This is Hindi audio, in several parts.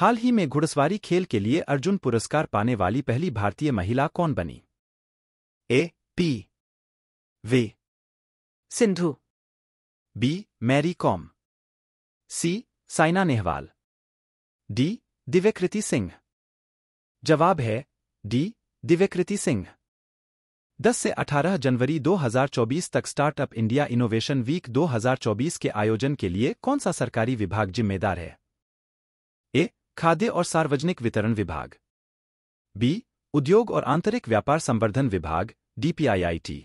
हाल ही में घुड़सवारी खेल के लिए अर्जुन पुरस्कार पाने वाली पहली भारतीय महिला कौन बनी A P V Sindhu B Mary Kom C Saina Nehwal D Divyakriti Singh जवाब है डी दिव्यकृति सिंह 10 से 18 जनवरी 2024 तक स्टार्टअप इंडिया इनोवेशन वीक 2024 के आयोजन के लिए कौन सा सरकारी विभाग जिम्मेदार है खाद्य और सार्वजनिक वितरण विभाग बी उद्योग और आंतरिक व्यापार संवर्धन विभाग डीपीआईआईटी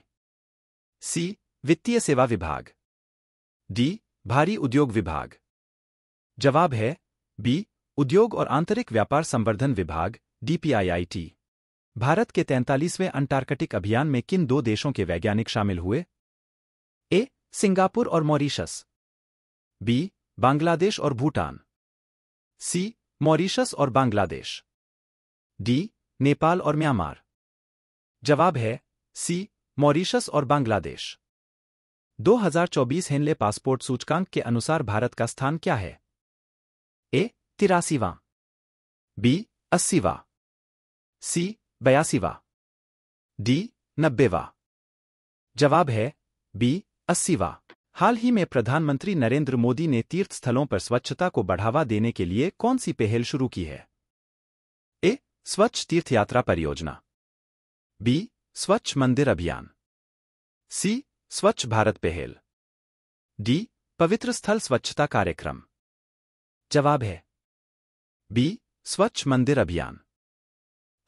सी वित्तीय सेवा विभाग डी भारी उद्योग विभाग जवाब है बी उद्योग और आंतरिक व्यापार संवर्धन विभाग डीपीआईआईटी भारत के तैंतालीसवें अंटार्कटिक अभियान में किन दो देशों के वैज्ञानिक शामिल हुए ए सिंगापुर और मॉरिशस बी बांग्लादेश और भूटान सी मॉरिशस और बांग्लादेश डी नेपाल और म्यांमार जवाब है सी मॉरिशस और बांग्लादेश 2024 हेनले पासपोर्ट सूचकांक के अनुसार भारत का स्थान क्या है ए तिरासीवा बी अस्सीवा सी बयासीवा डी नब्बेवा जवाब है बी अस्सीवा हाल ही में प्रधानमंत्री नरेंद्र मोदी ने तीर्थस्थलों पर स्वच्छता को बढ़ावा देने के लिए कौन सी पहल शुरू की है ए स्वच्छ तीर्थ यात्रा परियोजना बी स्वच्छ मंदिर अभियान सी स्वच्छ भारत पहल डी पवित्र स्थल स्वच्छता कार्यक्रम जवाब है बी स्वच्छ मंदिर अभियान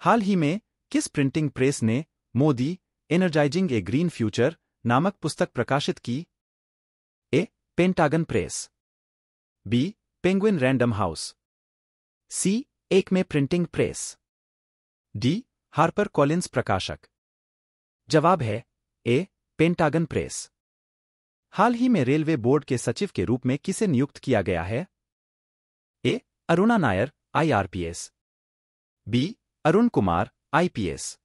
हाल ही में किस प्रिंटिंग प्रेस ने Modi energising a green future नामक पुस्तक प्रकाशित की Pentagon press B Penguin Random House C एक में printing press D Harper Collins प्रकाशक जवाब है ए पेंटागन प्रेस हाल ही में रेलवे बोर्ड के सचिव के रूप में किसे नियुक्त किया गया है A Aruna Nair IRPS B Arun Kumar IPS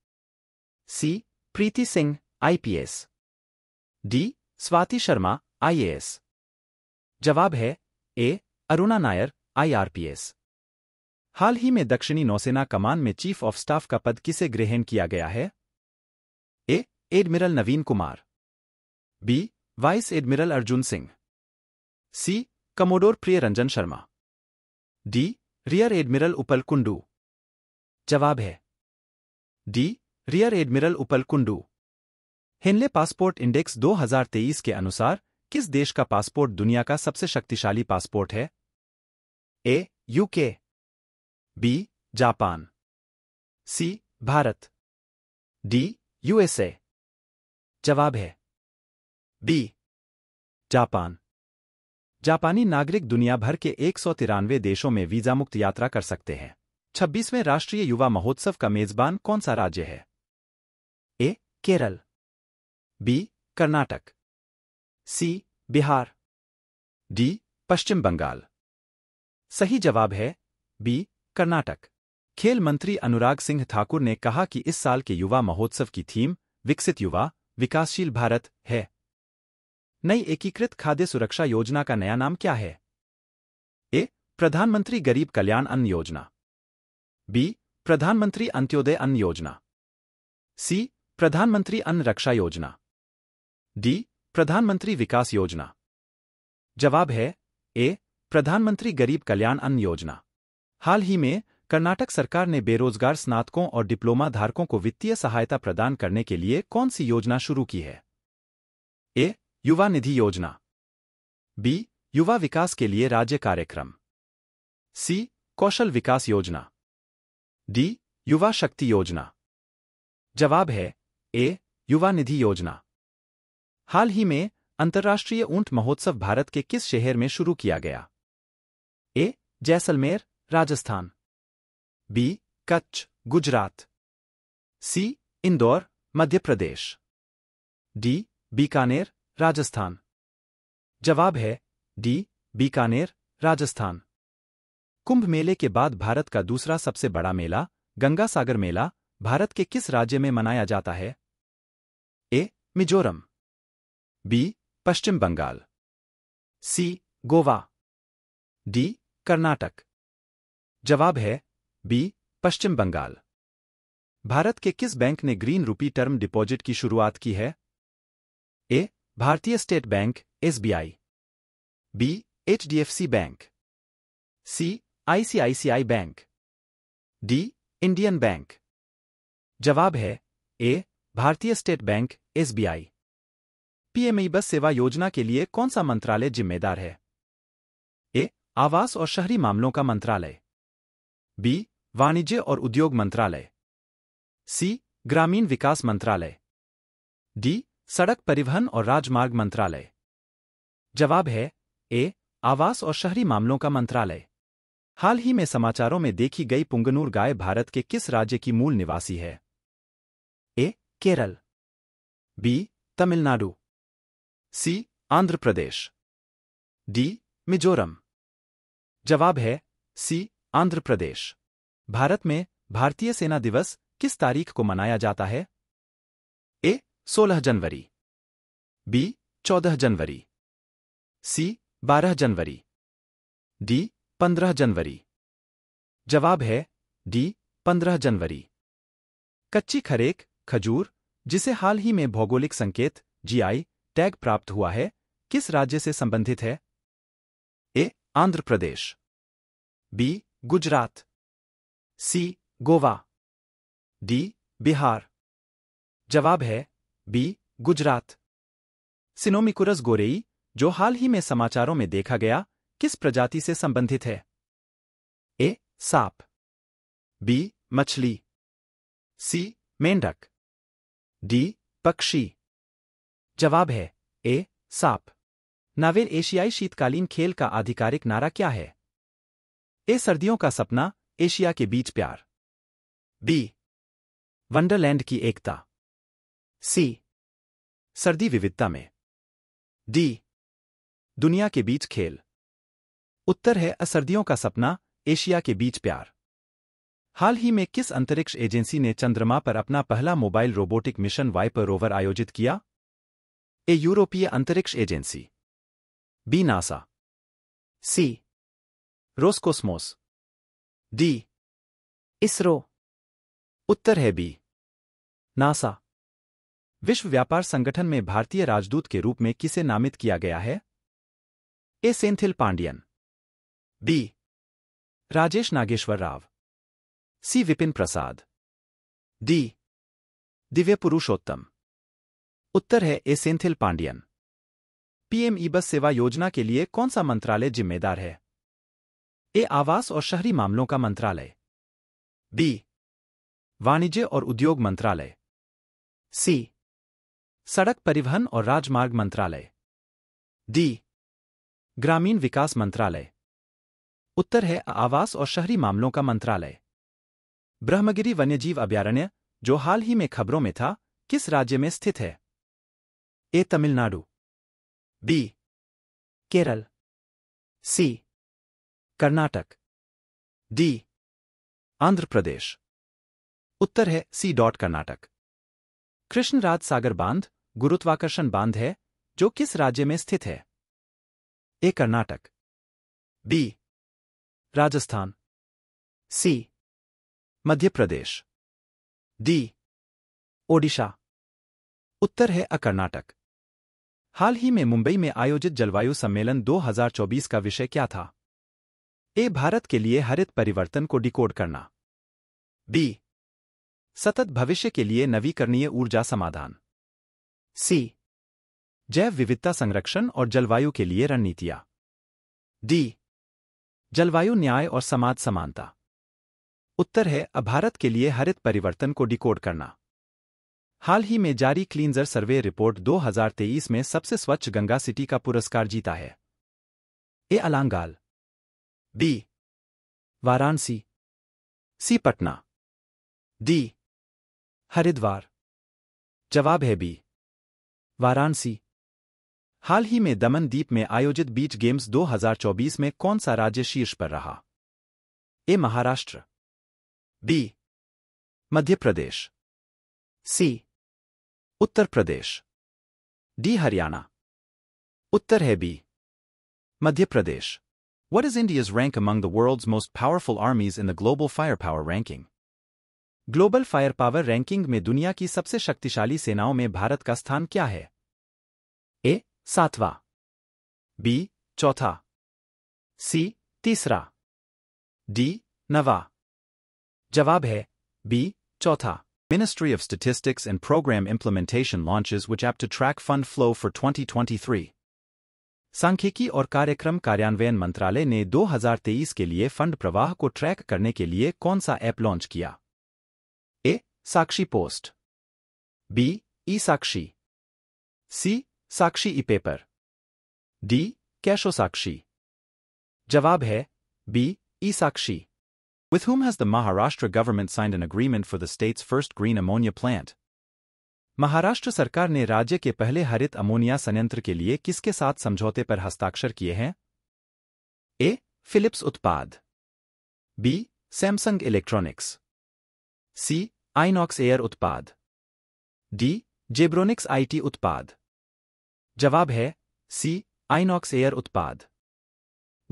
C Preeti Singh IPS D Swati Sharma IAS जवाब है ए अरुणा नायर आईआरपीएस हाल ही में दक्षिणी नौसेना कमान में चीफ ऑफ स्टाफ का पद किसे ग्रहण किया गया है A admiral Naveen Kumar B vice admiral Arjun Singh C commodore Priya Ranjan Sharma D rear admiral Upal Kundu जवाब है D rear admiral Upal Kundu हिन्ले passport index 2023 के अनुसार किस देश का पासपोर्ट दुनिया का सबसे शक्तिशाली पासपोर्ट है A UK B Japan C Bharat D USA जवाब है बी जापान जापानी नागरिक दुनिया भर के एक देशों में वीजा मुक्त यात्रा कर सकते हैं छब्बीसवें राष्ट्रीय युवा महोत्सव का मेजबान कौन सा राज्य है A Kerala B Karnataka C Bihar D Paschim Bengal सही जवाब है बी कर्नाटक खेल मंत्री अनुराग सिंह ठाकुर ने कहा कि इस साल के युवा महोत्सव की थीम विकसित युवा विकासशील भारत है नई एकीकृत खाद्य सुरक्षा योजना का नया नाम क्या है ए प्रधानमंत्री गरीब कल्याण अन्न योजना बी प्रधानमंत्री अंत्योदय अन्न योजना सी प्रधानमंत्री अन्न रक्षा योजना डी प्रधानमंत्री विकास योजना जवाब है ए प्रधानमंत्री गरीब कल्याण अन्न योजना हाल ही में कर्नाटक सरकार ने बेरोजगार स्नातकों और डिप्लोमा धारकों को वित्तीय सहायता प्रदान करने के लिए कौन सी योजना शुरू की है ए युवा निधि योजना बी युवा विकास के लिए राज्य कार्यक्रम सी कौशल विकास योजना डी युवा शक्ति योजना जवाब है ए युवा निधि योजना हाल ही में अंतर्राष्ट्रीय ऊंट महोत्सव भारत के किस शहर में शुरू किया गया A Jaisalmer Rajasthan B Kutch Gujarat C Indore Madhya Pradesh D Bikaner Rajasthan जवाब है डी बीकानेर राजस्थान कुंभ मेले के बाद भारत का दूसरा सबसे बड़ा मेला गंगा सागर मेला भारत के किस राज्य में मनाया जाता है A Mizoram B Paschim Bengal C Goa D Karnataka जवाब है बी पश्चिम बंगाल भारत के किस बैंक ने ग्रीन रूपी टर्म डिपॉजिट की शुरुआत की है A Bharatiya State Bank SBI B HDFC Bank C ICICI Bank D Indian Bank जवाब है A Bharatiya State Bank SBI PME बस सेवा योजना के लिए कौन सा मंत्रालय जिम्मेदार है ए आवास और शहरी मामलों का मंत्रालय बी वाणिज्य और उद्योग मंत्रालय सी ग्रामीण विकास मंत्रालय डी सड़क परिवहन और राजमार्ग मंत्रालय जवाब है ए आवास और शहरी मामलों का मंत्रालय हाल ही में समाचारों में देखी गई पुंगनूर गाय भारत के किस राज्य की मूल निवासी है A Kerala B Tamil Nadu C Andhra Pradesh D Mizoram जवाब है सी आंध्र प्रदेश भारत में भारतीय सेना दिवस किस तारीख को मनाया जाता है ए 16 जनवरी बी 14 जनवरी सी 12 जनवरी डी 15 जनवरी जवाब है डी 15 जनवरी कच्ची खरेक खजूर जिसे हाल ही में भौगोलिक संकेत जीआई टैग प्राप्त हुआ है किस राज्य से संबंधित है A Andhra Pradesh B Gujarat C Goa D Bihar जवाब है बी गुजरात सिनोमिकुरस गोरेई जो हाल ही में समाचारों में देखा गया किस प्रजाति से संबंधित है ए सांप बी मछली सी मेंढक डी पक्षी जवाब है ए साप नावेर एशियाई शीतकालीन खेल का आधिकारिक नारा क्या है ए सर्दियों का सपना एशिया के बीच प्यार बी वंडरलैंड की एकता सी सर्दी विविधता में डी दुनिया के बीच खेल उत्तर है असर्दियों का सपना एशिया के बीच प्यार हाल ही में किस अंतरिक्ष एजेंसी ने चंद्रमा पर अपना पहला mobile robotic mission VIPER rover आयोजित किया ए यूरोपीय अंतरिक्ष agency B NASA C Roscosmos D ISRO उत्तर है बी नासा विश्व व्यापार संगठन में भारतीय राजदूत के रूप में किसे नामित किया गया है A Senthil Pandian B Rajesh Nageshwar Rao C Vipin Prasad D Divya Purushottam उत्तर है A Senthil Pandian PM e bus सेवा योजना के लिए कौन सा मंत्रालय जिम्मेदार है ए आवास और शहरी मामलों का मंत्रालय बी वाणिज्य और उद्योग मंत्रालय सी सड़क परिवहन और राजमार्ग मंत्रालय डी ग्रामीण विकास मंत्रालय उत्तर है आवास और शहरी मामलों का मंत्रालय ब्रह्मगिरी वन्यजीव अभ्यारण्य जो हाल ही में खबरों में था किस राज्य में स्थित है A Tamil Nadu B Kerala C Karnataka D Andhra Pradesh उत्तर है सी डॉट कर्नाटक कृष्णराज सागर बांध गुरुत्वाकर्षण बांध है जो किस राज्य में स्थित है A Karnataka B Rajasthan C Madhya Pradesh D Odisha उत्तर है अ कर्नाटक हाल ही में मुंबई में आयोजित जलवायु सम्मेलन 2024 का विषय क्या था ए भारत के लिए हरित परिवर्तन को डिकोड करना बी सतत भविष्य के लिए नवीकरणीय ऊर्जा समाधान सी जैव विविधता संरक्षण और जलवायु के लिए रणनीतियां डी जलवायु न्याय और समाज समानता उत्तर है अभारत के लिए हरित परिवर्तन को डिकोड करना हाल ही में जारी क्लींजर सर्वे रिपोर्ट 2023 में सबसे स्वच्छ गंगा सिटी का पुरस्कार जीता है ए अलांगाल B Varanasi C Patna D Haridwar जवाब है बी वाराणसी हाल ही में दमनदीप में आयोजित बीच गेम्स 2024 में कौन सा राज्य शीर्ष पर रहा A Maharashtra B Madhya Pradesh C Uttar Pradesh D Haryana उत्तर है B Madhya Pradesh what is India's rank among the world most powerful armies in the global fire power ranking global fire power ranking में दुनिया की सबसे शक्तिशाली सेनाओं में भारत का स्थान क्या है ए सातवा बी चौथा सी तीसरा डी नवा जवाब है बी चौथा Ministry of Statistics and Program Implementation launches which app to track fund flow for 2023. सांख्यिकी और कार्यक्रम कार्यान्वयन मंत्रालय ने 2023 के लिए फंड प्रवाह को ट्रैक करने के लिए कौन सा ऐप लॉन्च किया A Sakshi post B e Sakshi C Sakshi e paper D कैशो साक्षी जवाब है B e Sakshi With whom has the Maharashtra government signed an agreement for the state's first green ammonia plant? Maharashtra सरकार ने राज्य के पहले हरित अमोनिया संयंत्र के लिए किसके साथ समझौते पर हस्ताक्षर किए हैं ए फिलिप्स उत्पाद B Samsung Electronics C Inox Air उत्पाद डी जेब्रोनिक्स आईटी उत्पाद जवाब है सी आइनॉक्स एयर उत्पाद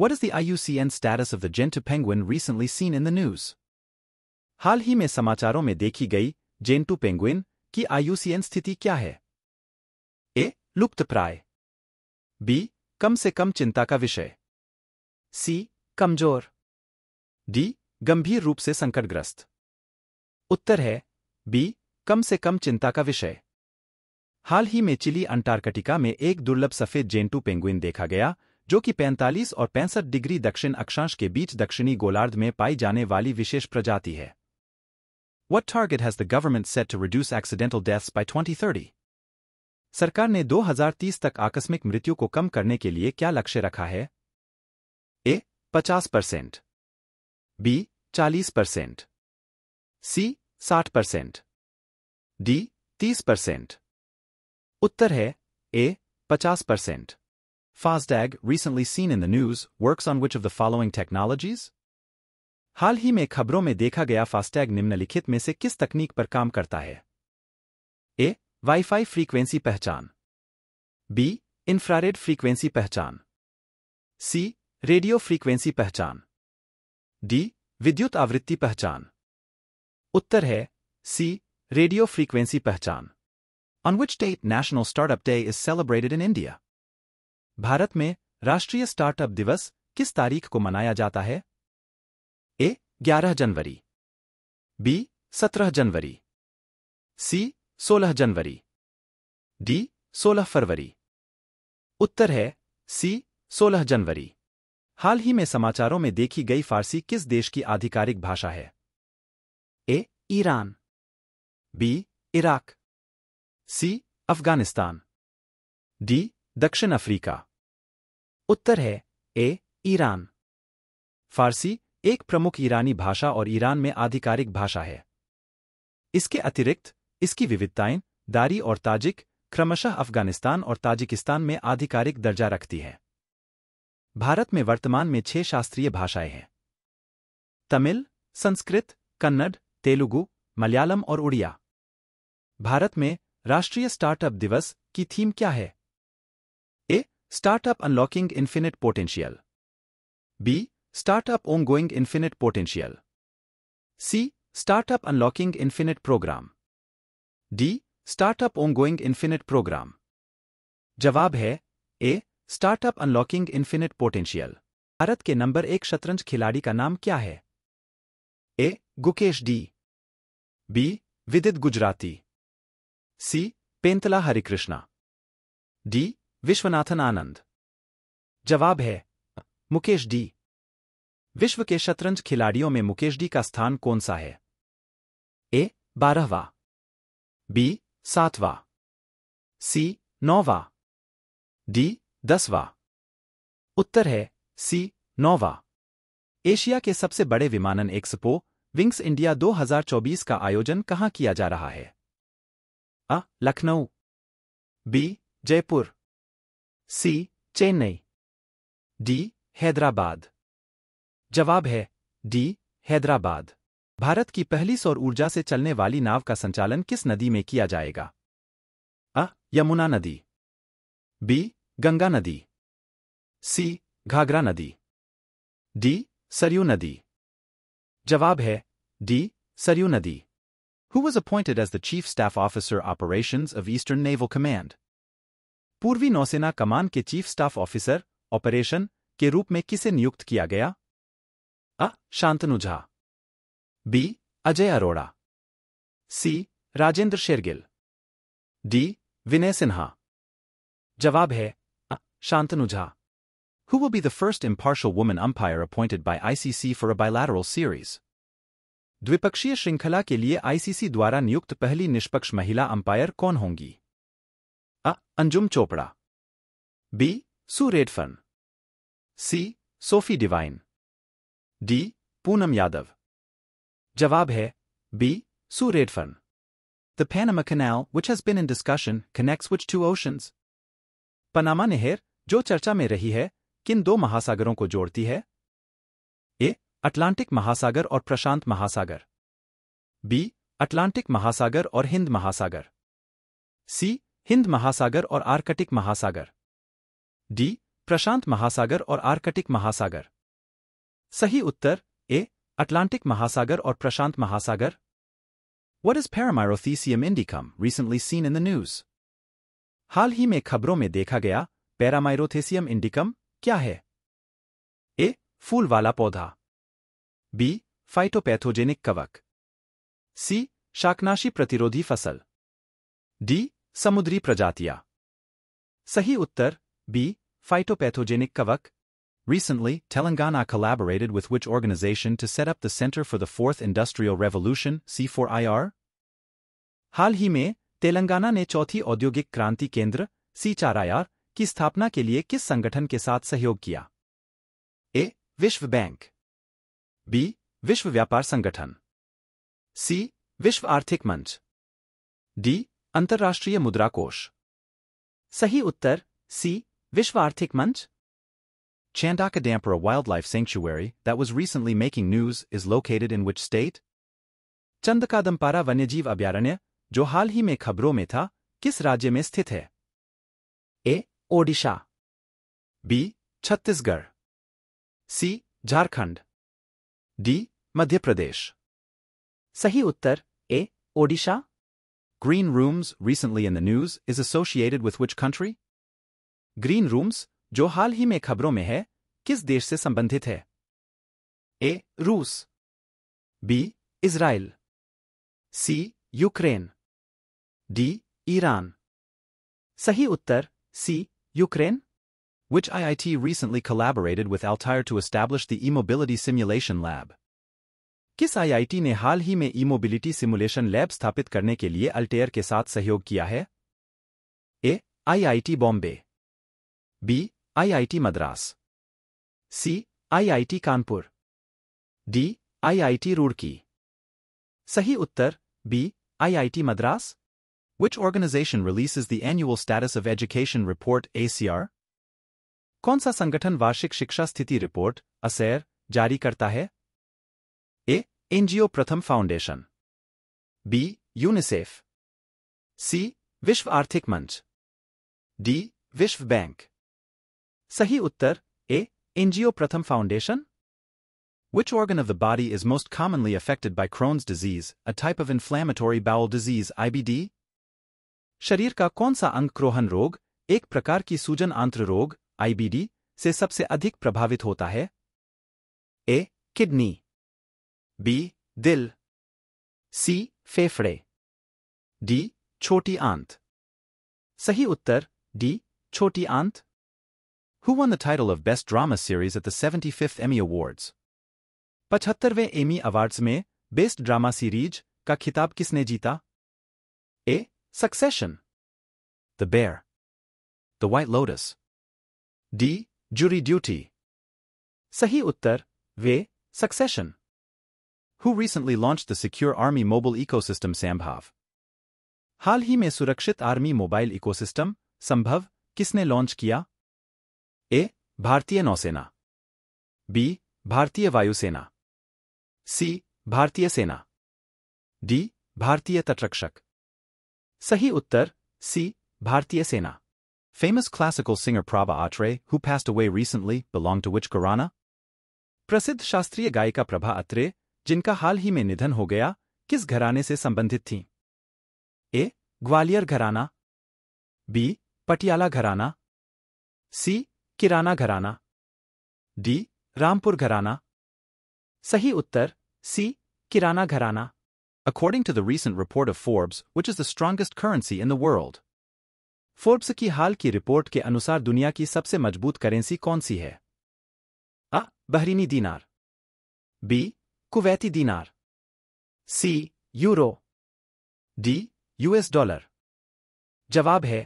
What is the IUCN status of the Gentoo penguin recently seen in the news? हाल ही में समाचारों में देखी गई जेंटू पेंगुइन की आयुसीएन स्थिति क्या है ए लुप्त प्राय बी कम से कम चिंता का विषय सी कमजोर डी गंभीर रूप से संकटग्रस्त उत्तर है बी कम से कम चिंता का विषय हाल ही में चिली अंटार्कटिका में एक दुर्लभ सफेद जेंटू पेंगुइन देखा गया जो कि 45 और पैंसठ डिग्री दक्षिण अक्षांश के बीच दक्षिणी गोलार्ध में पाई जाने वाली विशेष प्रजाति है what target has the government set to reduce accidental deaths by 2030? सरकार ने 2030 तक आकस्मिक मृत्यु को कम करने के लिए क्या लक्ष्य रखा है A 50 percent B 40 percent C 60 percent D 30 percent उत्तर है A 50 percent Fosdag, recently seen in the news, works on which of the following technologies? हाल ही में खबरों में देखा गया फास्टैग निम्नलिखित में से किस तकनीक पर काम करता है ए वाईफाई फ्रीक्वेंसी पहचान बी इंफ्रारेड फ्रीक्वेंसी पहचान सी रेडियो फ्रीक्वेंसी पहचान डी विद्युत आवृत्ति पहचान उत्तर है सी रेडियो फ्रीक्वेंसी पहचान On which date National Startup Day is celebrated in India? Bharat में राष्ट्रीय स्टार्टअप दिवस किस तारीख को मनाया जाता है ए ग्यारह जनवरी बी सत्रह जनवरी सी सोलह जनवरी डी सोलह फरवरी उत्तर है सी सोलह जनवरी हाल ही में समाचारों में देखी गई फारसी किस देश की आधिकारिक भाषा है A Iran B Iraq C Afghanistan D दक्षिण अफ्रीका उत्तर है ए ईरान फारसी एक प्रमुख ईरानी भाषा और ईरान में आधिकारिक भाषा है इसके अतिरिक्त इसकी विविधताएं दारी और ताजिक क्रमशः अफगानिस्तान और ताजिकिस्तान में आधिकारिक दर्जा रखती है भारत में वर्तमान में छह शास्त्रीय भाषाएं हैं तमिल संस्कृत कन्नड़ तेलुगु मलयालम और उड़िया भारत में राष्ट्रीय स्टार्टअप दिवस की थीम क्या है Startup Unlocking Infinite Potential. B. Startup Ongoing Infinite Potential. C. Startup Unlocking Infinite Program. D. Startup Ongoing Infinite Program. जवाब है A startup unlocking infinite potential Bharat के नंबर एक शतरंज खिलाड़ी का नाम क्या है ए Gukesh D B Vidit Gujrathi C Pentala Harikrishna D Viswanathan Anand जवाब है मुकेश डी विश्व के शतरंज खिलाड़ियों में मुकेश डी का स्थान कौन सा है ए बारहवा बी सातवा सी नौवा डी दसवा उत्तर है सी नौवा एशिया के सबसे बड़े विमानन एक्सपो विंग्स इंडिया 2024 का आयोजन कहां किया जा रहा है अ Lucknow B Jaipur C Chennai D Hyderabad जवाब है डी हैदराबाद भारत की पहली सौर ऊर्जा से चलने वाली नाव का संचालन किस नदी में किया जाएगा अ यमुना नदी बी गंगा नदी सी घाघरा नदी डी सरयू नदी जवाब है डी सरयू नदी who was appointed as the chief staff officer operation of eastern Naval command पूर्वी नौसेना कमान के चीफ स्टाफ ऑफिसर ऑपरेशन के रूप में किसे नियुक्त किया गया अ Shantanu Jha B Ajay Arora C Rajendra Shergill D Vinay Sinha जवाब है अ Shantanu Jha who the first the first impartial woman umpire appointed by ICC for a bilateral series द्विपक्षीय श्रृंखला के लिए आईसीसी द्वारा नियुक्त पहली निष्पक्ष महिला अंपायर कौन होंगी A. Anjum Chopra. B. Sue Redfern. C. Sophie Devine. D. Poonam Yadav. Jawab hai B. Sue Redfern. The Panama Canal, which has been in discussion, connects which two oceans? Panama Nehir, जो चर्चा में रही है किन दो महासागरों को जोड़ती है A. Atlantic Mahasagar और Prashant Mahasagar. B. Atlantic Mahasagar और Hind Mahasagar. C. हिंद महासागर और आर्कटिक महासागर डी प्रशांत महासागर और आर्कटिक महासागर सही उत्तर ए अटलांटिक महासागर और प्रशांत महासागर What is Paramyrothesium indicum recently seen in the news हाल ही में खबरों में देखा गया पैरामाइरोथेसियम इंडिकम क्या है ए फूल वाला पौधा बी फाइटोपैथोजेनिक कवक सी शाकनाशी प्रतिरोधी फसल डी समुद्री प्रजातियां सही उत्तर बी फाइटोपैथोजेनिक कवक Recently, Telangana collaborated with which organization to set up the Center for the Fourth Industrial Revolution C4IR? हाल ही में तेलंगाना ने चौथी औद्योगिक क्रांति केंद्र C4IR की स्थापना के लिए किस संगठन के साथ सहयोग किया ए विश्व बैंक बी विश्व व्यापार संगठन सी विश्व आर्थिक मंच डी अंतर्राष्ट्रीय मुद्रा कोष सही उत्तर सी विश्व आर्थिक मंच Chandaka Dampara Wildlife Sanctuary that was recently making news is located in which state? Chandaka Dampara Vanyajeev Abhyaranya, जो हाल ही में खबरों में था किस राज्य में स्थित है A Odisha B Chhattisgarh C Jharkhand D Madhya Pradesh सही उत्तर ए Odisha Green Rooms, recently in the news, is associated with which country? Green Rooms, जो हाल ही में hai, kis desh se sambandhit hai? A. A. रूस B. Israel C. Ukraine D. Iran Sahi uttar C. Ukraine Which IIT recently collaborated with Altair to establish the e-mobility simulation lab? किस आईआईटी ने हाल ही में ई मोबिलिटी सिमुलेशन लैब स्थापित करने के लिए अल्टेयर के साथ सहयोग किया है A IIT Bombay B IIT Madras C IIT Kanpur D IIT Roorkee सही उत्तर B IIT Madras organisation release is the annual status of education report ACR कौन सा संगठन वार्षिक शिक्षा स्थिति रिपोर्ट असैर जारी करता है NGO Pratham foundation B UNICEF सी विश्व आर्थिक मंच डी विश्व बैंक सही उत्तर A NGO Pratham Foundation Which organ of the body is most commonly affected by Crohn's disease, a type of inflammatory bowel disease IBD? शरीर का कौन सा अंग क्रोहन रोग एक प्रकार की सूजन आंत्र रोग आईबीडी से सबसे अधिक प्रभावित होता है ए किडनी बी दिल सी फेफड़े डी छोटी आंत सही उत्तर डी छोटी आंत Who won the title of Best Drama Series at the 75th Emmy awards पचहत्तरवें एमी अवार्ड्स में बेस्ट ड्रामा सीरीज का खिताब किसने जीता A Succession the Bear the White Lotus D Jury Duty सही उत्तर वे Succession who recently launched the Secure Army Mobile Ecosystem Sambhav. हाल ही में सुरक्षित आर्मी मोबाइल इकोसिस्टम संभव किसने लॉन्च किया ए भारतीय नौसेना बी भारतीय वायुसेना सी भारतीय सेना डी भारतीय तटरक्षक सही उत्तर सी भारतीय सेना Famous classical singer Prabha Atre, who passed away recently, belonged to which Gharana? प्रसिद्ध शास्त्रीय गायिका प्रभा अत्रे जिनका हाल ही में निधन हो गया किस घराने से संबंधित थीं ए ग्वालियर घराना बी पटियाला घराना सी किराना घराना डी रामपुर घराना सही उत्तर सी किराना घराना According to the recent report of Forbes, which is the strongest currency in the world. Forbes की हाल की रिपोर्ट के अनुसार दुनिया की सबसे मजबूत करेंसी कौन सी है अ Bahraini dinar B Kuwaiti dinar C euro D US dollar जवाब है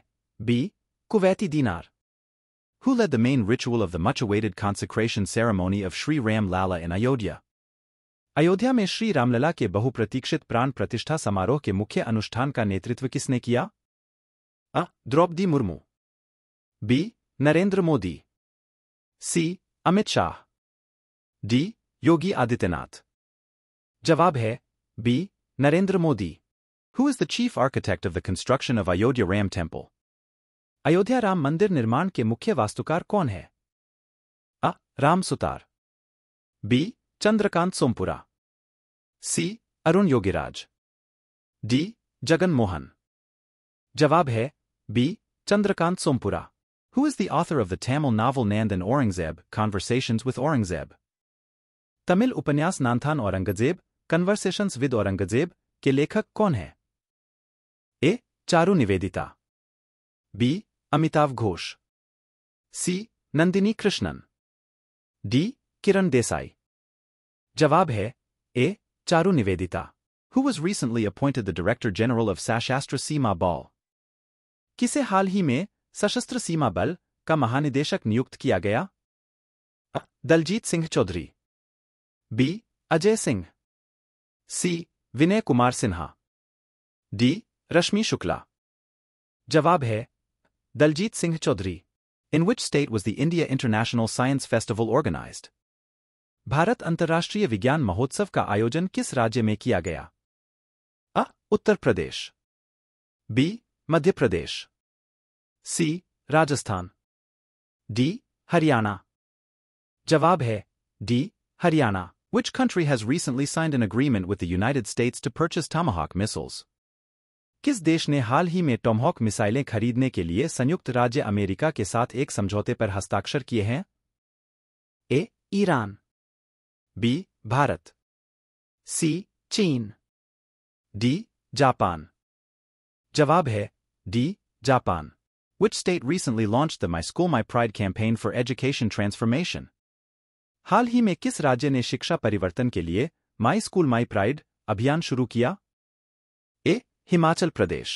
B Kuwaiti dinar Who led the main ritual of the much-awaited consecration ceremony of Sri Ram Lala in Ayodhya? Ayodhya में श्री रामलला के बहुप्रतीक्षित प्राण प्रतिष्ठा समारोह के मुख्य अनुष्ठान का नेतृत्व किसने किया अ Droupadi Murmu B Narendra Modi C Amit Shah D Yogi Adityanath जवाब है बी Narendra Modi who is the chief architect of the construction of Ayodhya Ram temple Ayodhya Ram मंदिर निर्माण के मुख्य वास्तुकार कौन है अ Ram Sutar B Chandrakant Sompura C Arun Yogiraj D Jagan Mohan जवाब है बी Chandrakant Sompura who is the author of the Tamil novel नैंद and Aurangzeb conversations with Aurangzeb Tamil उपन्यास नानथान औरंगजेब कन्वर्सेशंस विद औरंगजेब के लेखक कौन है A Charu Nivedita B Amitav Ghosh C Nandini Krishnan D Kiran Desai जवाब है A Charu Nivedita who was recently appointed the director general of Sashastra Seema ball किसे हाल ही में सशस्त्र सीमा बल का महानिदेशक नियुक्त किया गया Daljit Singh Chaudhary B Ajay Singh C Vinay Kumar Sinha D Rashmi Shukla जवाब है Daljit Singh Chaudhary in which state was the India International Science Festival organise Bharat अंतर्राष्ट्रीय विज्ञान महोत्सव का आयोजन किस राज्य में किया गया अ Uttar Pradesh B Madhya Pradesh C Rajasthan D Haryana जवाब है D Haryana Which country has recently signed an agreement with the United States to purchase Tomahawk missiles? किस देश ने हाल ही में टॉमहॉक मिसाइलें खरीदने के लिए संयुक्त राज्य अमेरिका के साथ एक समझौते पर हस्ताक्षर किए हैं A Iran B Bharat C China D Japan जवाब है D Japan Which state recently launched the My School My Pride campaign for education transformation? हाल ही में किस राज्य ने शिक्षा परिवर्तन के लिए माई स्कूल माई प्राइड अभियान शुरू किया A Himachal Pradesh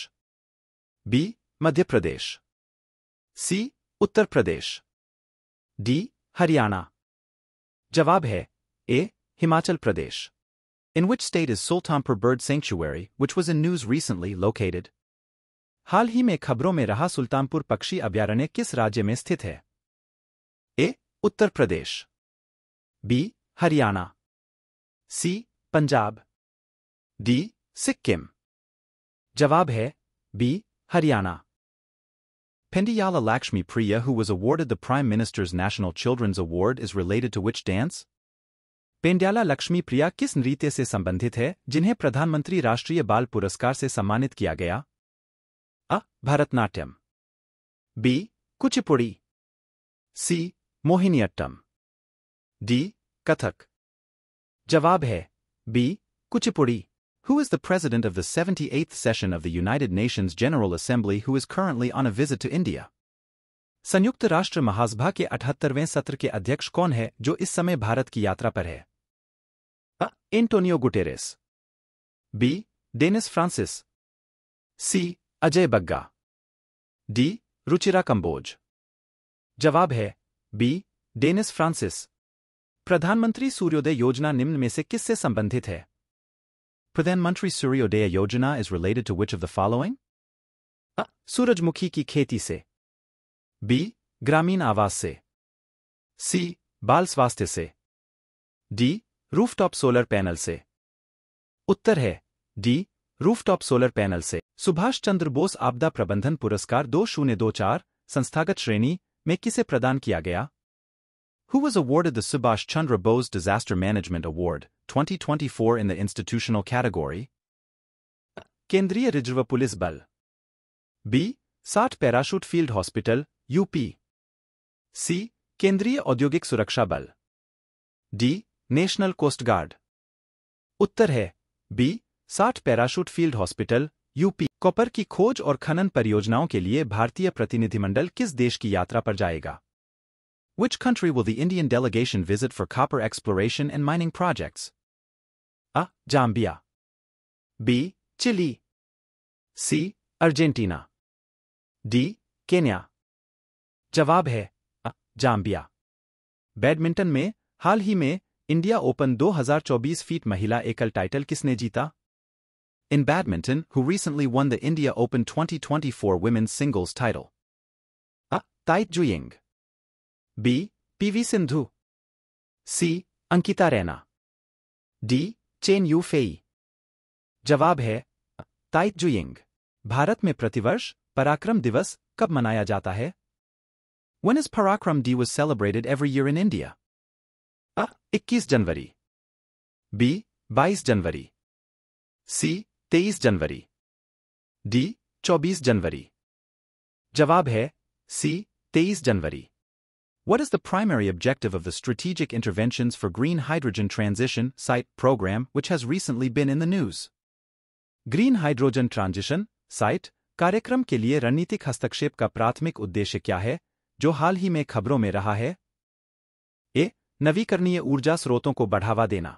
B Madhya Pradesh C Uttar Pradesh D Haryana जवाब है A Himachal Pradesh In which state is Sultanpur bird sanctuary which was in news recently located हाल ही में खबरों में रहा सुल्तानपुर पक्षी अभ्यारण्य किस राज्य में स्थित है A Uttar Pradesh B Haryana C Punjab D Sikkim जवाब है B Haryana Pendiyala Lakshmi Priya who was awarded the Prime Minister's National Children's Award is related to which dance? Pendyala Lakshmi Priya किस नृत्य से संबंधित है जिन्हें प्रधानमंत्री राष्ट्रीय बाल पुरस्कार से सम्मानित किया गया अ Bharatanatyam B Kuchipudi C Mohiniyattam D Kathak जवाब है B Kuchipudi Who is the president of the 78th session of the United Nations General Assembly who is currently on a visit to India? संयुक्त राष्ट्र महासभा के 78वें सत्र के अध्यक्ष कौन है जो इस समय भारत की यात्रा पर है अ Antonio Guterres B Dennis Francis C Ajay Bagga D Ruchira Kamboj जवाब है बी डेनिस फ्रांसिस प्रधानमंत्री सूर्योदय योजना निम्न में से किससे संबंधित है प्रधानमंत्री सूर्योदय योजना is related to which of the following सूरजमुखी की खेती से बी ग्रामीण आवास से सी बाल स्वास्थ्य से डी रूफटॉप सोलर पैनल से उत्तर है डी रूफटॉप सोलर पैनल से सुभाष चंद्र बोस आपदा प्रबंधन पुरस्कार दो शून्य दो चार संस्थागत श्रेणी में किसे प्रदान किया गया who was awarded the Subhash Chandra Bose Disaster Management Award 2024 in the institutional category? केंद्रीय रिजर्व पुलिस बल बी साठ parachute field hospital UP C केंद्रीय औद्योगिक सुरक्षा बल डी नेशनल कोस्ट गार्ड उत्तर है बी साठ parachute field hospital UP copper की खोज और खनन परियोजनाओं के लिए भारतीय प्रतिनिधिमंडल किस देश की यात्रा पर जाएगा Which country will the Indian delegation visit for copper exploration and mining projects? A. Zambia. B. Chile. C. Argentina. D. Kenya. जवाब है A. जाम्बिया बैडमिंटन में हाल ही में India Open 2024 feet mahila ekal title kisne jita? In badminton, who recently won the India Open 2024 women's singles title? A. Tai Juying. B PV Sindhu C Ankita Raina D Chen Yu Fei जवाब है ताइत जुयिंग भारत में प्रतिवर्ष पराक्रम दिवस कब मनाया जाता है वन इज पराक्रम डी was celebrated every year in India A 21 जनवरी बी 22 जनवरी सी 23 जनवरी डी 24 जनवरी जवाब है सी 23 जनवरी What is the primary objective of the Strategic Interventions for Green Hydrogen Transition Site program which has recently been in the news? Green hydrogen transition SIGHT कार्यक्रम के लिए रणनीतिक हस्तक्षेप का प्राथमिक उद्देश्य क्या है जो हाल ही में खबरों में रहा है ए नवीकरणीय ऊर्जा स्रोतों को बढ़ावा देना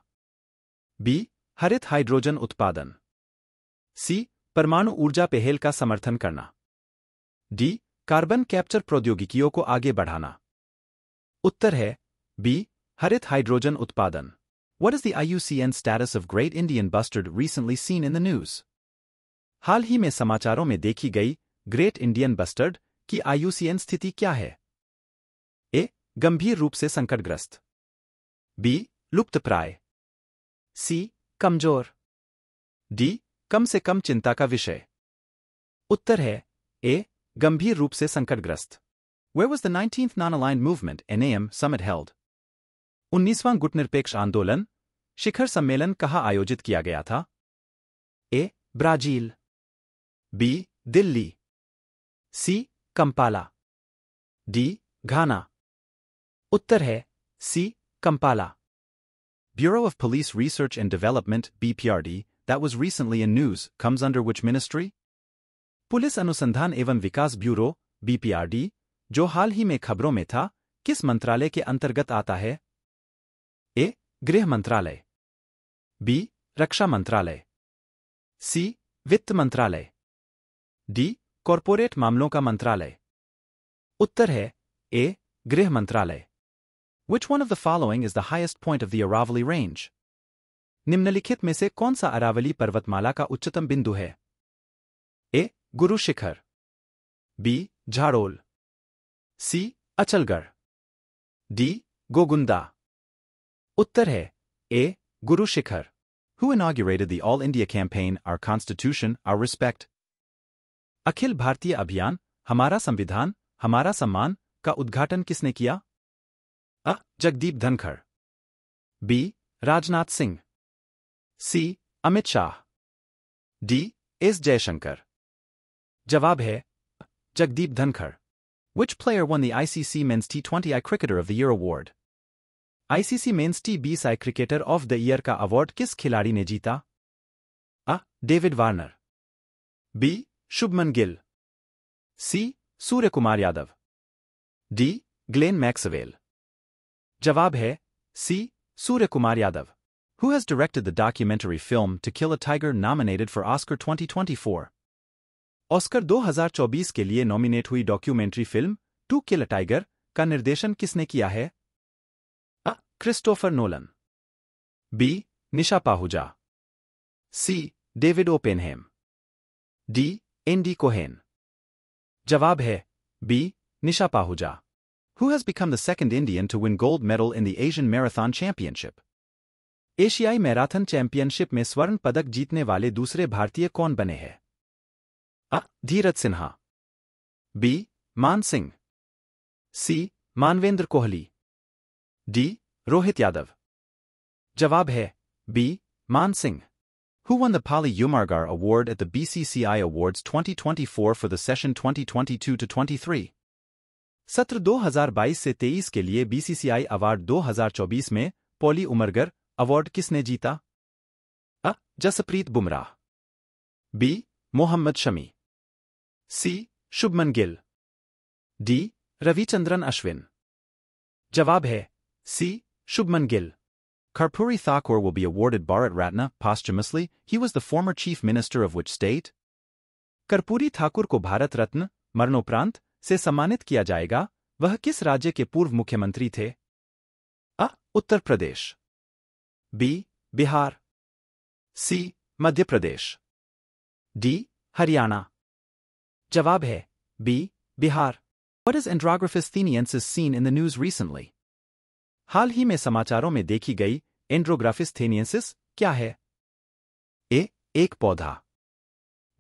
बी हरित हाइड्रोजन उत्पादन सी परमाणु ऊर्जा पहल का समर्थन करना डी कार्बन कैप्चर प्रौद्योगिकियों को आगे बढ़ाना उत्तर है बी हरित हाइड्रोजन उत्पादन what is the IUCN status of great Indian bustard recently seen in the news हाल ही में समाचारों में देखी गई ग्रेट इंडियन बस्टर्ड की एन स्थिति क्या है ए गंभीर रूप से संकटग्रस्त बी लुप्त प्राय सी कमजोर डी कम से कम चिंता का विषय उत्तर है ए गंभीर रूप से संकटग्रस्त Where was the 19th Non-Aligned Movement (NAM) summit held? 19वां गुटनिरपेक्ष आंदोलन शिखर सम्मेलन कहाँ आयोजित किया गया था A. Brazil B. Delhi C. Kampala D. Ghana उत्तर है C. Kampala Bureau of Police Research and Development BPRD that was recently in news comes under which ministry? Police Anusandhan Evan Vikas Bureau BPRD जो हाल ही में खबरों में था किस मंत्रालय के अंतर्गत आता है ए गृह मंत्रालय बी रक्षा मंत्रालय सी वित्त मंत्रालय डी कॉरपोरेट मामलों का मंत्रालय उत्तर है ए गृह मंत्रालय which one of the following is the highest point of the Aravalli range निम्नलिखित में से कौन सा अरावली पर्वतमाला का उच्चतम बिंदु है A Guru Shikhar B Jharol C Achalgarh D Gogunda उत्तर है A Guru Shikhar who inaugurated the all India campaign our constitution our respect अखिल भारतीय अभियान हमारा संविधान हमारा सम्मान का उद्घाटन किसने किया A Jagdeep Dhankhar B Rajnath Singh C Amit Shah D S Jaishankar जवाब है Jagdeep Dhankhar Which player won the ICC Men's T20i Cricketer of the Year award? ICC Men's T20i Cricketer of the Year ka award kis khiladi ne jeeta? A. David Warner B. Shubman Gill C. Surya Kumar Yadav D. Glenn Maxwell Jawab hai, C. Surya Kumar Yadav Who has directed the documentary film To Kill a Tiger nominated for Oscar 2024? Oscar 2024 के लिए नॉमिनेट हुई documentary film to kill tiger का निर्देशन किसने किया है A Christopher Nolan B Nisha Pahuja C David Oppenheim D Andy Cohen जवाब है B Nisha Pahuja who has become the second Indian to win gold medal in the Asian marathon championship एशियाई मैराथन चैंपियनशिप में स्वर्ण पदक जीतने वाले दूसरे भारतीय कौन बने हैं अ धीरज Sinha B Man Singh C Manvendra Kohli D Rohit Yadav जवाब है B Man Singh Who won the Pali Umargar Award at the BCCI Awards 2024 for the session 2022-23? सत्र 2022 से 23 के लिए BCCI अवार्ड 2024 में पॉली उमरगर अवार्ड किसने जीता A Jasprit Bumrah B Mohammed Shami C Shubman Gill D Ravichandran Ashwin जवाब है सी Shubman गिll Karpuri Thakur will be awarded Bharat Ratna posthumously. He was the former chief minister of which state? Karpoori Thakur को भारत रत्न मरणोपरांत से सम्मानित किया जाएगा वह किस राज्य के पूर्व मुख्यमंत्री थे A Uttar Pradesh B Bihar C Madhya Pradesh D Haryana Jawab hai. B. Bihar. What is Andrographis theniensis seen in the news recently? हाल ही में समाचारों में देखी गई एंड्रोग्राफिस थेनियंसिस क्या है ए एक पौधा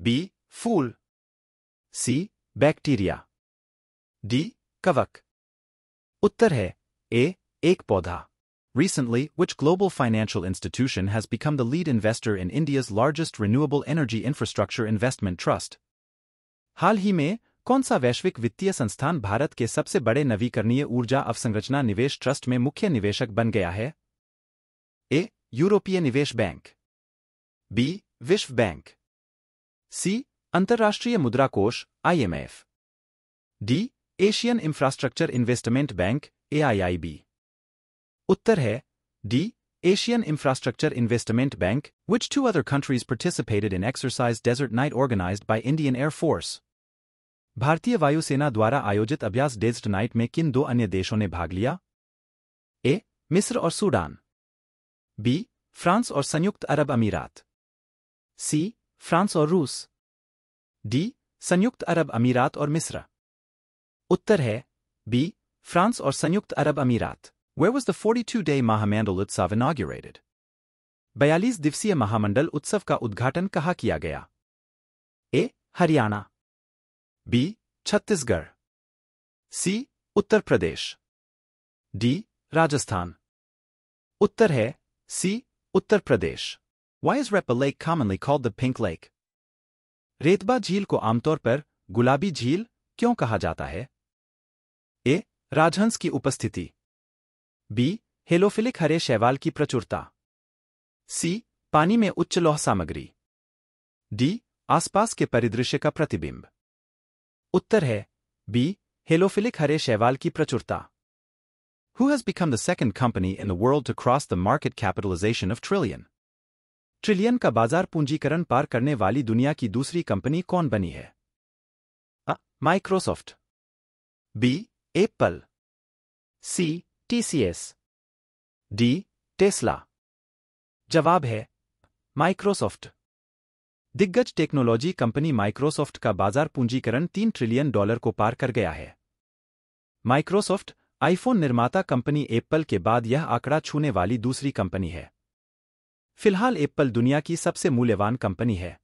बी फूल सी बैक्टीरिया डी कवक उत्तर है ए एक पौधा Recently, which global financial institution has become the lead investor in India's largest renewable energy infrastructure investment trust? हाल ही में कौन सा वैश्विक वित्तीय संस्थान भारत के सबसे बड़े नवीकरणीय ऊर्जा अवसंरचना निवेश ट्रस्ट में मुख्य निवेशक बन गया है ए यूरोपीय निवेश बैंक बी विश्व बैंक सी अंतर्राष्ट्रीय मुद्रा कोष IMF D Asian infrastructure investment bank AIIB उत्तर है D Asian infrastructure investment bank which two other countries participated in exercise desert knight organised by Indian air force भारतीय वायुसेना द्वारा आयोजित अभ्यास डेज्ड नाइट में किन दो अन्य देशों ने भाग लिया ए मिस्र और सूडान बी फ्रांस और संयुक्त अरब अमीरात सी फ्रांस और रूस डी संयुक्त अरब अमीरात और मिस्र उत्तर है बी फ्रांस और संयुक्त अरब अमीरात where was the forty two day Mahamandal Utsav inaugurated बयालीस दिवसीय महामंडल उत्सव का उद्घाटन कहा किया गया A Haryana B Chhattisgarh C Uttar Pradesh D Rajasthan उत्तर है सी उत्तर प्रदेश वाइज रेपल lake commonly called the pink lake Retba झील को आमतौर पर गुलाबी झील क्यों कहा जाता है ए राजहंस की उपस्थिति बी हेलोफिलिक हरे शैवाल की प्रचुरता सी पानी में उच्च लौह सामग्री डी आसपास के परिदृश्य का प्रतिबिंब उत्तर है बी हेलोफिलिक हरे शैवाल की प्रचुरता who has become the second company in the world to cross the market capitalisation of trillion trillion का बाजार पूंजीकरण पार करने वाली दुनिया की दूसरी कंपनी कौन बनी है Microsoft B Apple C TCS D Tesla जवाब है माइक्रोसॉफ्ट दिग्गज टेक्नोलॉजी कंपनी माइक्रोसॉफ्ट का बाजार पूंजीकरण तीन ट्रिलियन डॉलर को पार कर गया है माइक्रोसॉफ्ट आईफोन निर्माता कंपनी एप्पल के बाद यह आंकड़ा छूने वाली दूसरी कंपनी है फिलहाल एप्पल दुनिया की सबसे मूल्यवान कंपनी है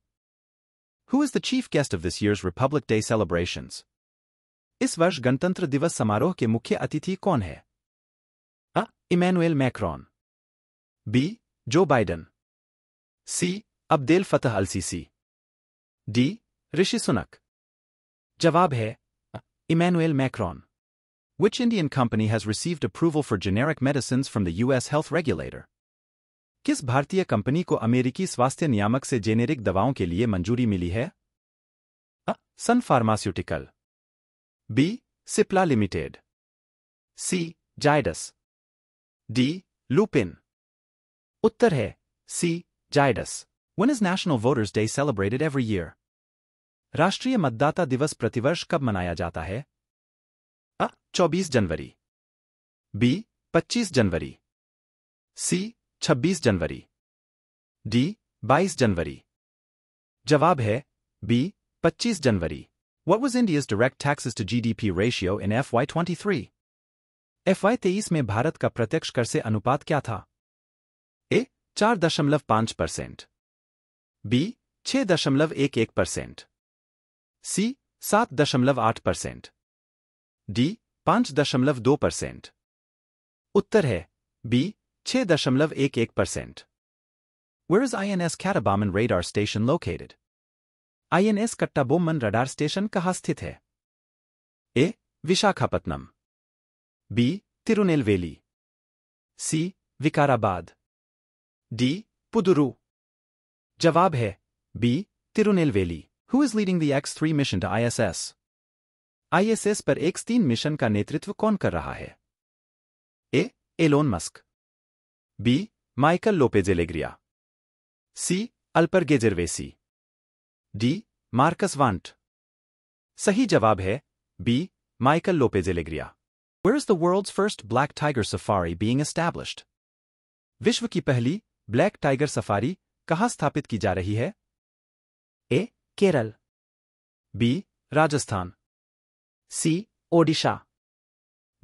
who is the chief guest of this year's Republic Day celebration इस वर्ष गणतंत्र दिवस समारोह के मुख्य अतिथि कौन है A Emmanuel Macron B Joe Biden C Abdel Fattah al Sisi D Rishi Sunak जवाब है Emmanuel Macron which Indian company has received approval for generic medicine from the US health regulator किस भारतीय कंपनी को अमेरिकी स्वास्थ्य नियामक से जेनेरिक दवाओं के लिए मंजूरी मिली है Sun pharmaceutical B Cipla limited C Zydus D Lupin उत्तर है C Zydus When is National Voters Day celebrated every year? राष्ट्रीय मतदाता दिवस प्रतिवर्ष कब मनाया जाता है अ 24 जनवरी बी 25 जनवरी सी 26 जनवरी डी 22 जनवरी जवाब है बी 25 जनवरी What was India's direct taxes to GDP ratio in FY23? FY23 में भारत का प्रत्यक्ष कर से अनुपात क्या था ए 4.5 परसेंट बी छः दशमलव एक एक परसेंट सी सात दशमलव आठ परसेंट डी पांच दशमलव दो परसेंट उत्तर है बी छः दशमलव एक एक percent Where is INS station located I N S Kattabomman radar station कहाँ स्थित है A Visakhapatnam B Tirunelveli C Vikarabad D Puduru जवाब Jawab hai B. Tirunelveli, who is leading the X3 mission I S S पर तीन मिशन का नेतृत्व कौन कर रहा है A Elon Musk B Michael Lopez Alegria C Alper Gezeravci D Marcus Wandt सही जवाब है B Michael Lopez Alegria Alegria where is the world's first black tiger safari being established विश्व की पहली ब्लैक टाइगर सफारी कहाँ स्थापित की जा रही है A Kerala B Rajasthan C Odisha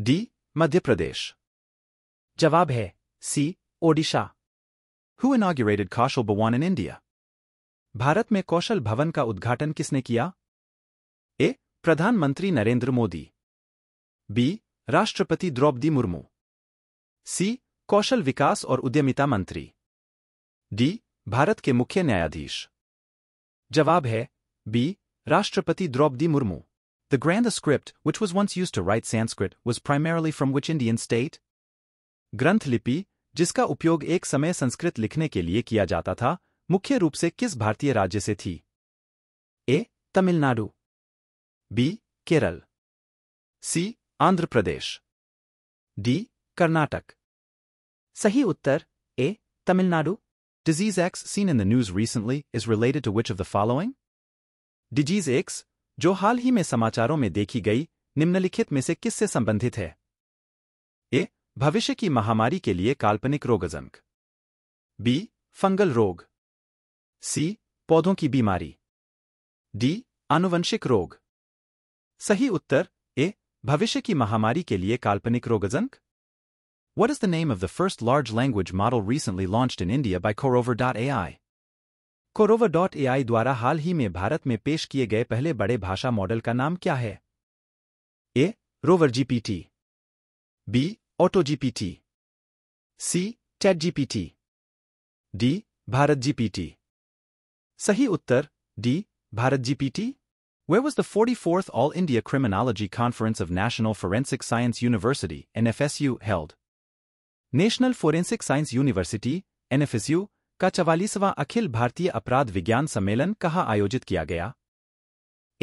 D Madhya Pradesh जवाब है C Odisha who inaugurated Kaushal Bhawan in India Bharat में कौशल भवन का उद्घाटन किसने किया ए प्रधानमंत्री नरेंद्र मोदी बी राष्ट्रपति द्रौपदी मुर्मू सी कौशल विकास और उद्यमिता मंत्री डी भारत के मुख्य न्यायाधीश जवाब है बी राष्ट्रपति Droupadi Murmu the Grantha script which was once use to write Sanskrit, was primarily from which Indian state Grantha लिपि जिसका उपयोग एक समय संस्कृत लिखने के लिए किया जाता था मुख्य रूप से किस भारतीय राज्य से थी A Tamil Nadu B Kerala C Andhra Pradesh D Karnataka सही उत्तर ए Tamil Nadu Disease X seen in the news recently is related to which of the following? Disease X, जो हाल ही में समाचारों में देखी गई, निम्नलिखित में से किससे संबंधित है ए भविष्य की महामारी के लिए काल्पनिक रोगजंक बी फंगल रोग सी पौधों की बीमारी डी आनुवंशिक रोग सही उत्तर ए भविष्य की महामारी के लिए काल्पनिक रोगजंक What is the name of the first large language model recently launched in India by Corover.ai? Corova.ai द्वारा हाल ही में भारत में पेश किए गए पहले बड़े भाषा मॉडल का नाम क्या है? A. Rover GPT B. Auto GPT C. Chat GPT D. Bharat GPT सही उत्तर D. Bharat GPT Where was the 44th All India Criminology Conference of National Forensic Science University, NFSU, held? National forensic science university NFSU का चवालीसवां अखिल भारतीय अपराध विज्ञान सम्मेलन कहाँ आयोजित किया गया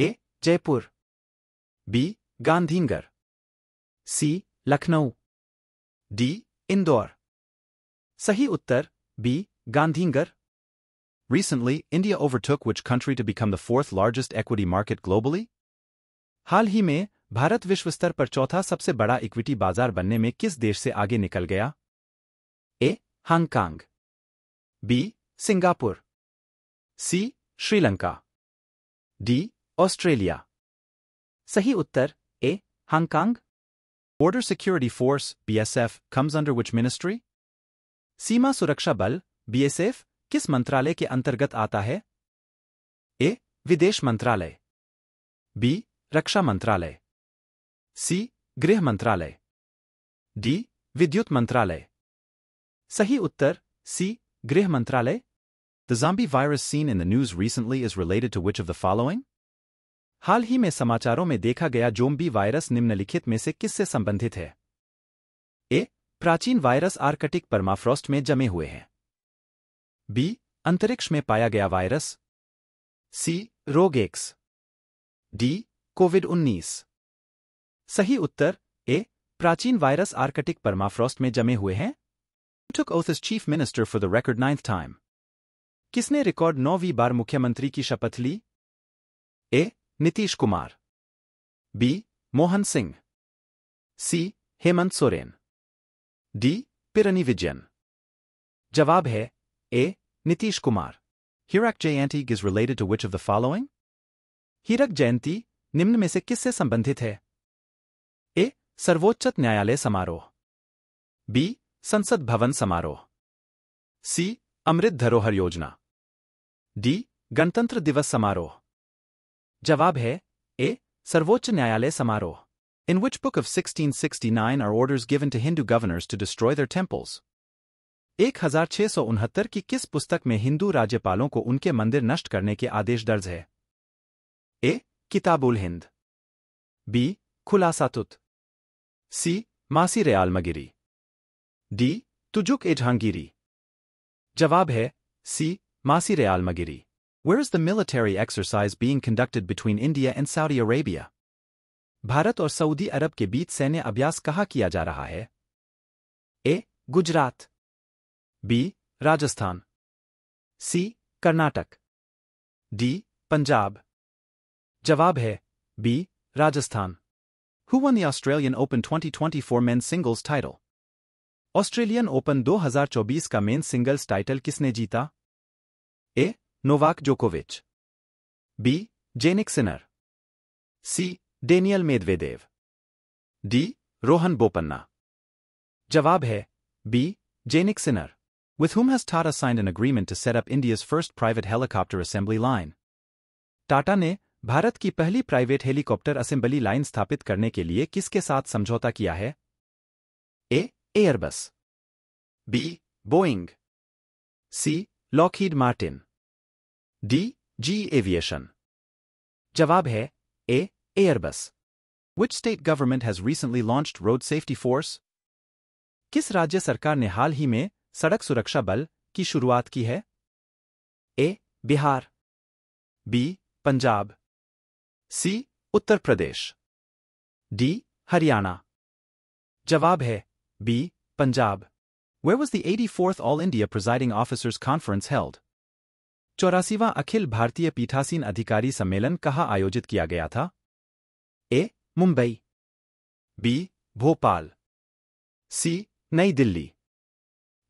A Jaipur B Gandhinagar C Lucknow D Indore सही उत्तर B Gandhinagar Recently, India overtook which country to become the fourth largest equity market globally? हाल ही में भारत विश्व स्तर पर चौथा सबसे बड़ा इक्विटी बाजार बनने में किस देश से आगे निकल गया Hong Kong B Singapore C Sri Lanka D Australia सही उत्तर A Hong Kong border security force BSF comes under which ministry सीमा सुरक्षा बल, BSF, किस मंत्रालय के अंतर्गत आता है ए विदेश मंत्रालय बी रक्षा मंत्रालय सी गृह मंत्रालय डी विद्युत मंत्रालय सही उत्तर सी गृह मंत्रालय The zombie virus seen in the news recently is related to which of the following? हाल ही में समाचारों में देखा गया जोम्बी वायरस निम्नलिखित में से किससे संबंधित है ए प्राचीन वायरस आर्कटिक परमाफ्रॉस्ट में जमे हुए हैं बी अंतरिक्ष में पाया गया वायरस सी रोग एक्स डी कोविड 19 सही उत्तर ए प्राचीन वायरस आर्कटिक परमाफ्रॉस्ट में जमे हुए हैं took oath as chief minister for the record ninth time. किसने रिकॉर्ड नौवीं बार मुख्यमंत्री की शपथ ली A Nitish Kumar B Mohan Singh C Hemant Soren D पिरनी विजयन जवाब है A Nitish Kumar Hirak Jayanti is related to which of the following Hirak Jayanti निम्न में से किससे संबंधित है ए सर्वोच्च न्यायालय समारोह बी संसद भवन समारोह सी अमृत धरोहर योजना डी गणतंत्र दिवस समारोह जवाब है ए सर्वोच्च न्यायालय समारोह nine which book given 1669 Hindu governors to destroy Hindu governors एक हजार छह सौ उनहत्तर की किस पुस्तक में हिंदू राज्यपालों को उनके मंदिर नष्ट करने के आदेश दर्ज है ए किताबुल हिंद बी खुलासातुत C Maasir Alamgiri D Tujuk e Jahangiri? Jawab hai, C. Masir e Almagiri. Where is the military exercise being conducted between India and Saudi Arabia? Bharat और सऊदी अरब के बीच सैन्य अभ्यास कहाँ किया जा रहा है A Gujarat B Rajasthan C Karnataka D Punjab जवाब है B Rajasthan Who won the Australian Open 2024 men's singles title? Australian Open 2024 का मेन सिंगल्स टाइटल किसने जीता ए नोवाक जोकोविच B Jannik Sinner C Daniil Medvedev D Rohan Bopanna जवाब है B Jannik Sinner with whom has Tata signed an agreement to set India's first private helicopter assembly line Tata ने भारत की पहली प्राइवेट हेलीकॉप्टर असेंबली लाइन स्थापित करने के लिए किसके साथ समझौता किया है Airbus. B. Boeing. C. Lockheed Martin. D. G. Aviation. जवाब है A Airbus which state government has recently launched road safety force किस राज्य सरकार ने हाल ही में सड़क सुरक्षा बल की शुरुआत की है A Bihar B Punjab C Uttar Pradesh D Haryana जवाब है B. Punjab. Where was the 84th All India Presiding Officers Conference held? चौरासीवा अखिल भारतीय पीठासीन अधिकारी सम्मेलन कहाँ आयोजित किया गया था A Mumbai B Bhopal C New Delhi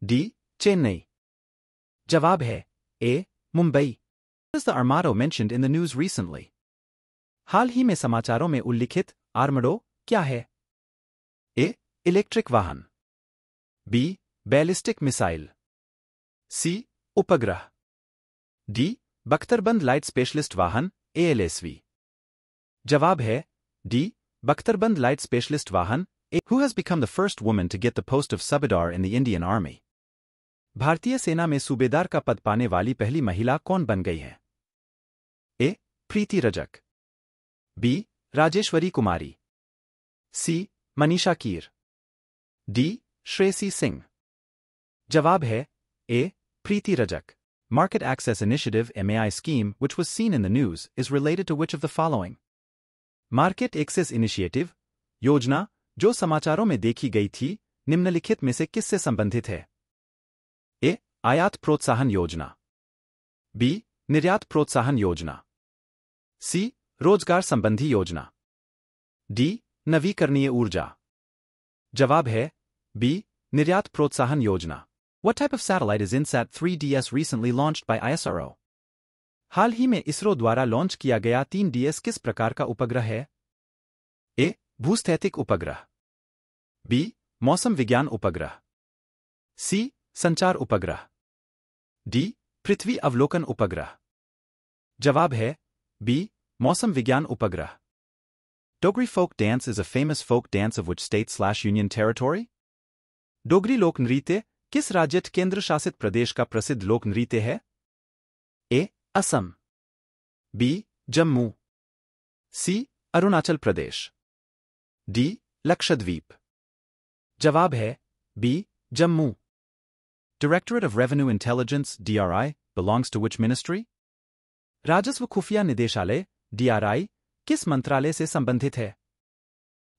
D Chennai जवाब है A Mumbai is the Armado mentioned in the news recently हाल ही में समाचारों में उल्लिखित आर्मडो क्या है इलेक्ट्रिक वाहन बी बैलिस्टिक मिसाइल सी उपग्रह डी बख्तरबंद लाइट स्पेशलिस्ट वाहन एएलएसवी जवाब है डी बख्तरबंद लाइट स्पेशलिस्ट वाहन A who has become the first women to get the post of subedar in the Indian army भारतीय सेना में सूबेदार का पद पाने वाली पहली महिला कौन बन गई है A Preeti Rajak B Rajeshwari Kumari C Manisha Keer D Shreyasi Singh जवाब है A Preeti Rajak market access initiative MAI scheme which was seen in the news is related to which of the following market access initiative योजना जो समाचारों में देखी गई थी निम्नलिखित में से किससे संबंधित है ए आयात प्रोत्साहन योजना बी निर्यात प्रोत्साहन योजना सी रोजगार संबंधी योजना डी नवीकरणीय ऊर्जा जवाब है B. Niryat Protsahan Yojana. What type of satellite is InSat 3DS recently launched by ISRO? हाल ही में इसरो द्वारा लॉन्च किया गया 3DS किस प्रकार का उपग्रह है ए भूस्थैतिक उपग्रह बी मौसम विज्ञान उपग्रह सी संचार उपग्रह डी पृथ्वी अवलोकन उपग्रह जवाब है बी मौसम विज्ञान उपग्रह Dogri folk dance is a famous folk dance of which state slash union territory? Dogri लोक नृत्य किस राज्य केंद्र शासित प्रदेश का प्रसिद्ध लोक नृत्य है A Assam B Jammu C Arunachal Pradesh D Lakshadweep जवाब है B Jammu directorate of revenue intelligence DRI belongs to which ministry राजस्व खुफिया निदेशालय डीआरआई किस मंत्रालय से संबंधित है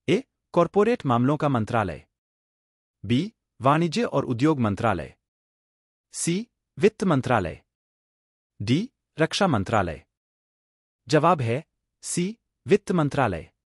ए कॉरपोरेट मामलों का मंत्रालय बी वाणिज्य और उद्योग मंत्रालय सी वित्त मंत्रालय डी रक्षा मंत्रालय जवाब है सी वित्त मंत्रालय